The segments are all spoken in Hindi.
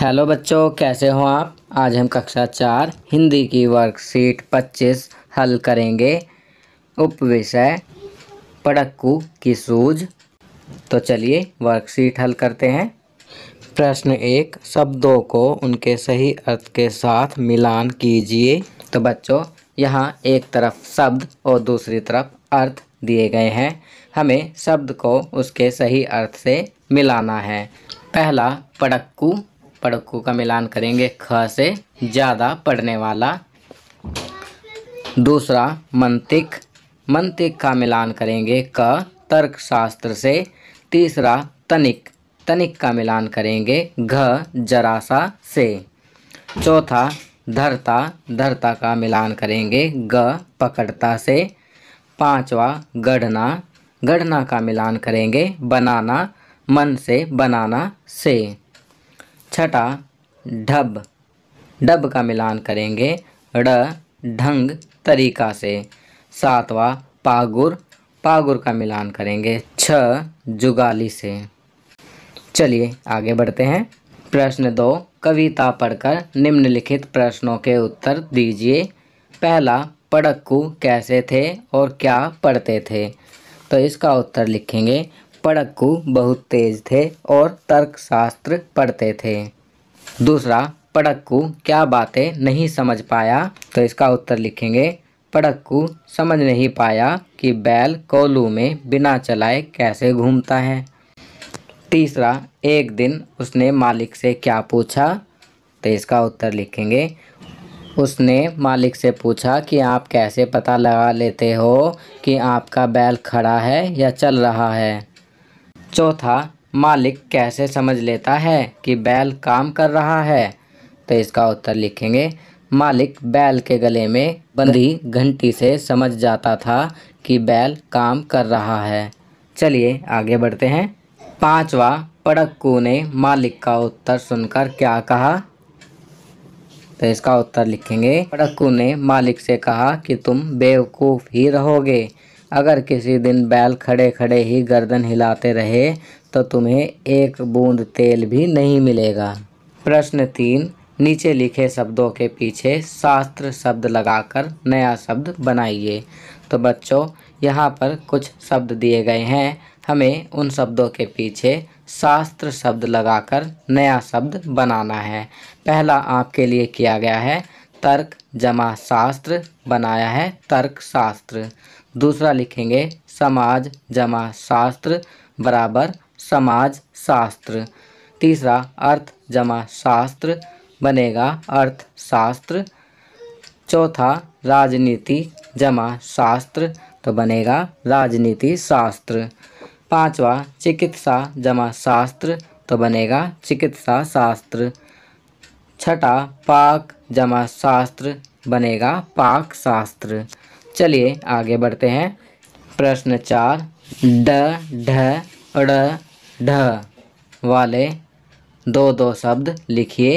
हेलो बच्चों कैसे हो आप आज हम कक्षा चार हिंदी की वर्कशीट पच्चीस हल करेंगे उप विषय पड़क्कू की सूझ तो चलिए वर्कशीट हल करते हैं प्रश्न एक शब्दों को उनके सही अर्थ के साथ मिलान कीजिए तो बच्चों यहाँ एक तरफ शब्द और दूसरी तरफ अर्थ दिए गए हैं हमें शब्द को उसके सही अर्थ से मिलाना है पहला पड़क्कू पड़कों का मिलान करेंगे ख से ज़्यादा पढ़ने वाला दूसरा मंतिक मंतिक का मिलान करेंगे क तर्कशास्त्र से तीसरा तनिक तनिक का मिलान करेंगे घ जरासा से चौथा धरता धरता का मिलान करेंगे ग पकड़ता से पांचवा गढ़ना गढ़ना का मिलान करेंगे बनाना मन से बनाना से छठा ढब ढब का मिलान करेंगे ड ढंग तरीका से सातवां पागुर पागुर का मिलान करेंगे छ जुगाली से चलिए आगे बढ़ते हैं प्रश्न दो कविता पढ़कर निम्नलिखित प्रश्नों के उत्तर दीजिए पहला पड़क्कू कैसे थे और क्या पढ़ते थे तो इसका उत्तर लिखेंगे पड़क्कू बहुत तेज थे और तर्कशास्त्र पढ़ते थे दूसरा पड़क्कू क्या बातें नहीं समझ पाया तो इसका उत्तर लिखेंगे पड़क्कू समझ नहीं पाया कि बैल कोलू में बिना चलाए कैसे घूमता है तीसरा एक दिन उसने मालिक से क्या पूछा तो इसका उत्तर लिखेंगे उसने मालिक से पूछा कि आप कैसे पता लगा लेते हो कि आपका बैल खड़ा है या चल रहा है चौथा मालिक कैसे समझ लेता है कि बैल काम कर रहा है तो इसका उत्तर लिखेंगे मालिक बैल के गले में बंधी घंटी से समझ जाता था कि बैल काम कर रहा है चलिए आगे बढ़ते हैं पांचवा पड़क्कू ने मालिक का उत्तर सुनकर क्या कहा तो इसका उत्तर लिखेंगे पड़क्कू ने मालिक से कहा कि तुम बेवकूफ़ ही रहोगे अगर किसी दिन बैल खड़े खड़े ही गर्दन हिलाते रहे तो तुम्हें एक बूंद तेल भी नहीं मिलेगा प्रश्न तीन नीचे लिखे शब्दों के पीछे शास्त्र शब्द लगाकर नया शब्द बनाइए तो बच्चों यहाँ पर कुछ शब्द दिए गए हैं हमें उन शब्दों के पीछे शास्त्र शब्द लगाकर नया शब्द बनाना है पहला आपके लिए किया गया है तर्क जमा शास्त्र बनाया है तर्क शास्त्र दूसरा लिखेंगे समाज जमा शास्त्र बराबर समाज शास्त्र तीसरा अर्थ जमा शास्त्र बनेगा अर्थशास्त्र चौथा राजनीति जमा शास्त्र तो बनेगा राजनीति शास्त्र पांचवा चिकित्सा जमा शास्त्र तो बनेगा चिकित्सा शास्त्र छठा पाक जमा शास्त्र बनेगा पाक शास्त्र चलिए आगे बढ़ते हैं प्रश्न चार ड ढ ढ वाले दो दो शब्द लिखिए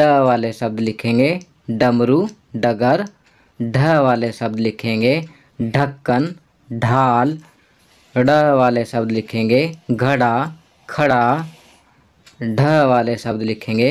ड वाले शब्द लिखेंगे डमरू डगर ढ वाले शब्द लिखेंगे ढक्कन ढाल ड वाले शब्द लिखेंगे घड़ा खड़ा ढ वाले शब्द लिखेंगे